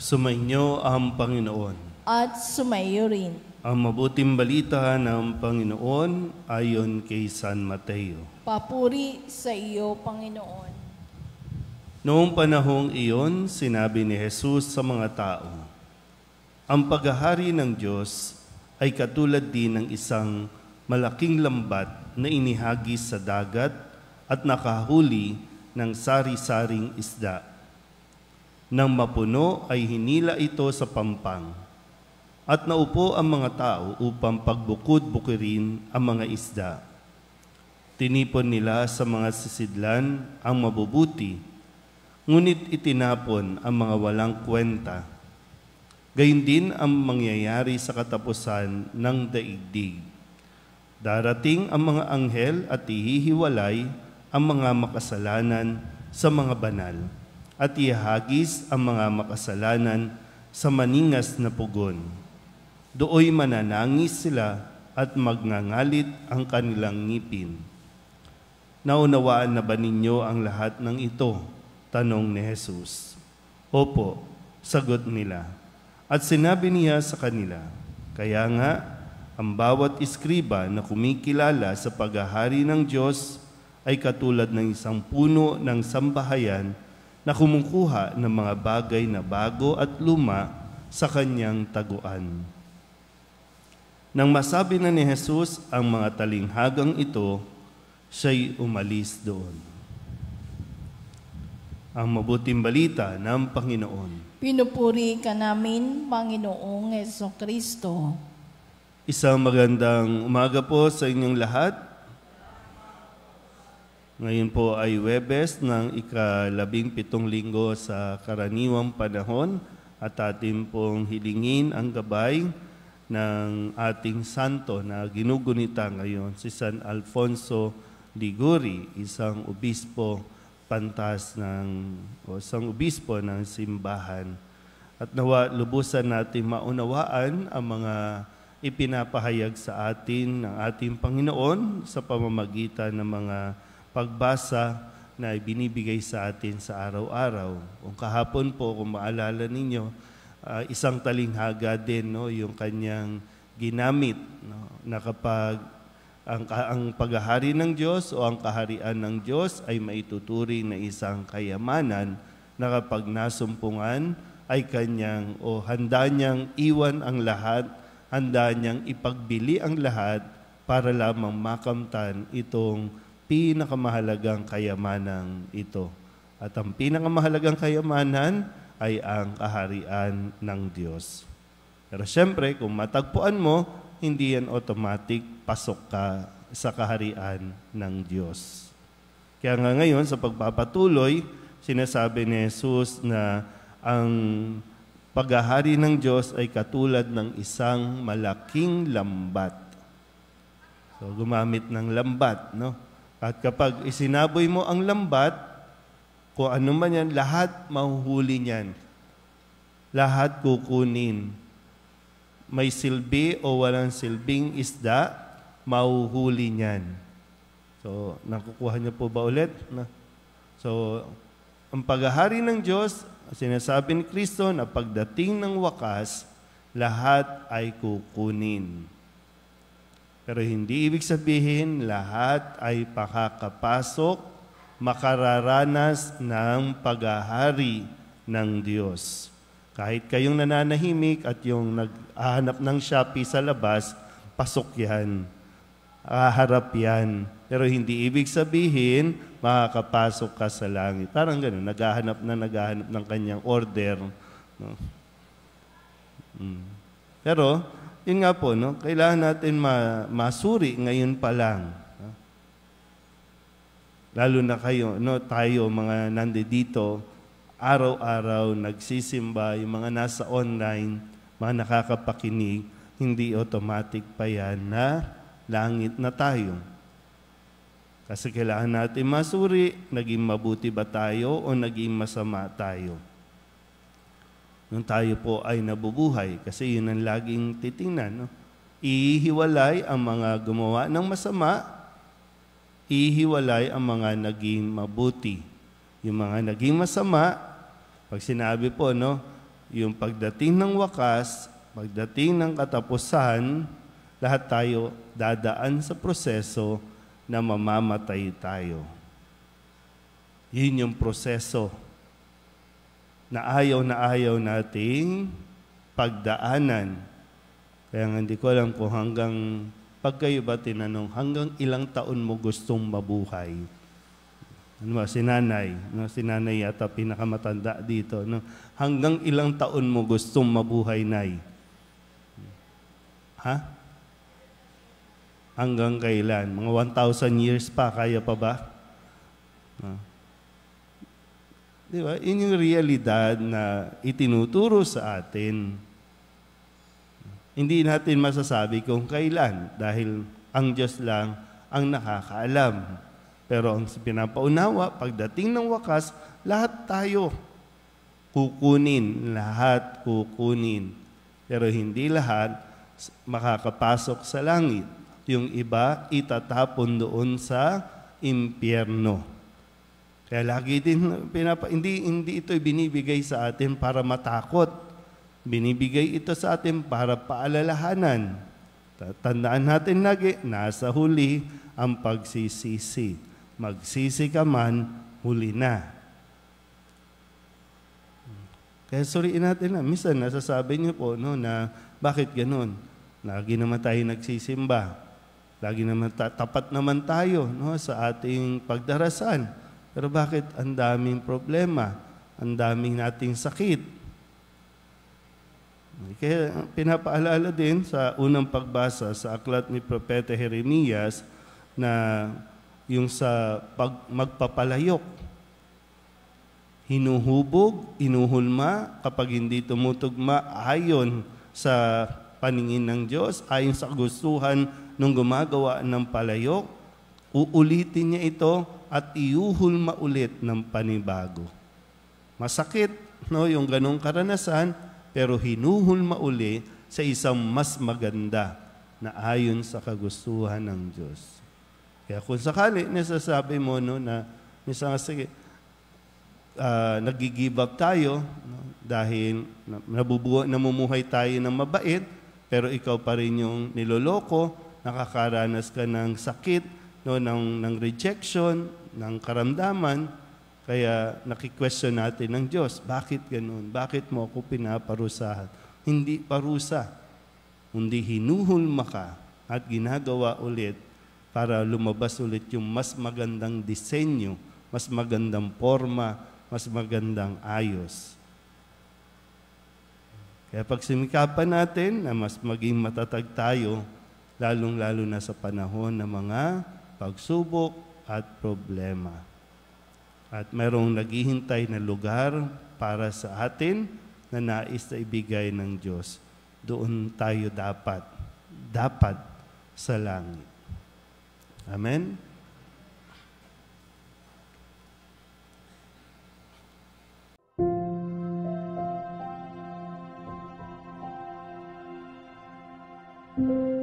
Sumainyo ang Panginoon. At sumayo rin. Ang mabuting balita ng Panginoon ayon kay San Mateo. Papuri sa iyo, Panginoon. Noong panahong iyon, sinabi ni Jesus sa mga tao, Ang paghahari ng Diyos ay katulad din ng isang malaking lambat na inihagis sa dagat at nakahuli ng sari-saring isda. Nang mapuno ay hinila ito sa pampang. At naupo ang mga tao upang pagbukod-bukirin ang mga isda. Tinipon nila sa mga sisidlan ang mabubuti, ngunit itinapon ang mga walang kwenta. Gayun din ang mangyayari sa katapusan ng daigdig. Darating ang mga anghel at ihihiwalay ang mga makasalanan sa mga banal at ihagis ang mga makasalanan sa maningas na pugon. Dooy mananangis sila at magngangalit ang kanilang ngipin. Naunawaan na ba ninyo ang lahat ng ito? Tanong ni Jesus. Opo, sagot nila. At sinabi niya sa kanila, Kaya nga, ang bawat iskriba na kumikilala sa paghahari ng Diyos ay katulad ng isang puno ng sambahayan na kumukuha ng mga bagay na bago at luma sa kanyang taguan. Nang masabi na ni Jesus ang mga talinghagang ito, siya'y umalis doon. Ang mabuting balita ng Panginoon. Pinupuri ka namin, Panginoong Yeso Kristo. Isang magandang umaga po sa inyong lahat. Ngayon po ay Webes ng ikalabing pitong linggo sa karaniwang panahon at atin pong hilingin ang gabay ng ating santo na ginugunita ngayon, si San Alfonso Liguri, isang obispo pantas ng o isang obispo ng simbahan. At nawa lubusan natin maunawaan ang mga ipinapahayag sa atin ng ating Panginoon sa pamamagitan ng mga pagbasa na ibinibigay sa atin sa araw-araw. Kung kahapon po, kung maalala ninyo, uh, isang talinghaga din no, yung kanyang ginamit no, na kapag ang, ang paghahari ng Diyos o ang kaharian ng Diyos ay maituturing na isang kayamanan na kapag nasumpungan ay kanyang o handa niyang iwan ang lahat, handa niyang ipagbili ang lahat para lamang makamtan itong pinakamahalagang kayamanang ito. At ang pinakamahalagang kayamanan ay ang kaharian ng Diyos. Pero siyempre, kung matagpuan mo, hindi yan automatic pasok ka sa kaharian ng Diyos. Kaya nga ngayon, sa pagpapatuloy, sinasabi ni Jesus na ang paghahari ng Diyos ay katulad ng isang malaking lambat. So, gumamit ng lambat, no? At kapag isinaboy mo ang lambat, kung ano man yan, lahat mahuhuli niyan. Lahat kukunin. May silbi o walang silbing isda, mahuhuli niyan. So, nakukuha niyo po ba ulit? So, ang paghahari ng Diyos, sinasabi ni Kristo na pagdating ng wakas, lahat ay kukunin. Pero hindi ibig sabihin lahat ay pakakapasok, makararanas ng paghahari ng Diyos. Kahit kayong nananahimik at yung naghahanap ng Shopee sa labas, pasok yan. Aharap yan. Pero hindi ibig sabihin, makakapasok ka sa langit. Parang ganun, naghahanap na naghahanap ng kanyang order. No? Mm. Pero, yun nga po, no? kailangan natin ma- masuri ngayon pa lang. Lalo na kayo, no? tayo mga nandito, araw-araw nagsisimba, yung mga nasa online, mga nakakapakinig, hindi automatic pa yan na langit na tayo. Kasi kailangan natin masuri, naging mabuti ba tayo o naging masama tayo nung tayo po ay nabubuhay kasi yun ang laging titingnan. No? Ihiwalay ang mga gumawa ng masama, ihiwalay ang mga naging mabuti. Yung mga naging masama, pag sinabi po, no, yung pagdating ng wakas, pagdating ng katapusan, lahat tayo dadaan sa proseso na mamamatay tayo. Yun yung proseso na ayaw na ayaw nating pagdaanan. Kaya nga hindi ko alam kung hanggang, pag kayo ba tinanong, hanggang ilang taon mo gustong mabuhay? Ano ba, si nanay, no? si nanay yata pinakamatanda dito. No? Hanggang ilang taon mo gustong mabuhay, nay? Ha? Hanggang kailan? Mga 1,000 years pa, kaya pa ba? No? Ah. Di ba? Yun yung realidad na itinuturo sa atin. Hindi natin masasabi kung kailan dahil ang Diyos lang ang nakakaalam. Pero ang pinapaunawa, pagdating ng wakas, lahat tayo kukunin, lahat kukunin. Pero hindi lahat makakapasok sa langit. Yung iba, itatapon doon sa impyerno. Kaya lagi din, pinapa, hindi, hindi ito binibigay sa atin para matakot. Binibigay ito sa atin para paalalahanan. Tandaan natin lagi, nasa huli ang pagsisisi. Magsisi ka man, huli na. Kaya suriin natin na, minsan nasasabi niyo po no, na bakit ganun? Lagi naman tayo nagsisimba. Lagi naman ta- tapat naman tayo no, sa ating pagdarasan. Pero bakit ang daming problema? Ang daming nating sakit? Kaya pinapaalala din sa unang pagbasa sa aklat ni Propeta Jeremias na yung sa pag, magpapalayok. Hinuhubog, inuhulma kapag hindi tumutugma ayon sa paningin ng Diyos, ayon sa gustuhan ng gumagawa ng palayok. Uulitin niya ito at iuhulma ulit ng panibago. Masakit, no, yung ganong karanasan, pero hinuhulma uli sa isang mas maganda na ayon sa kagustuhan ng Diyos. Kaya kung sakali, nasasabi mo, no, na, minsan sige, uh, ah, nagigive up tayo no, dahil nabubuo, namumuhay tayo ng mabait, pero ikaw pa rin yung niloloko, nakakaranas ka ng sakit, no, ng, ng rejection, ng karamdaman, kaya nakikwestiyon natin ng Diyos, bakit ganoon Bakit mo ako pinaparusahan? Hindi parusa, hindi hinuhulma ka at ginagawa ulit para lumabas ulit yung mas magandang disenyo, mas magandang forma, mas magandang ayos. Kaya pag simikapan natin na mas maging matatag tayo, lalong-lalo na sa panahon ng mga pagsubok at problema. At mayroong naghihintay na lugar para sa atin na nais na ibigay ng Diyos. Doon tayo dapat, dapat sa langit. Amen? thank you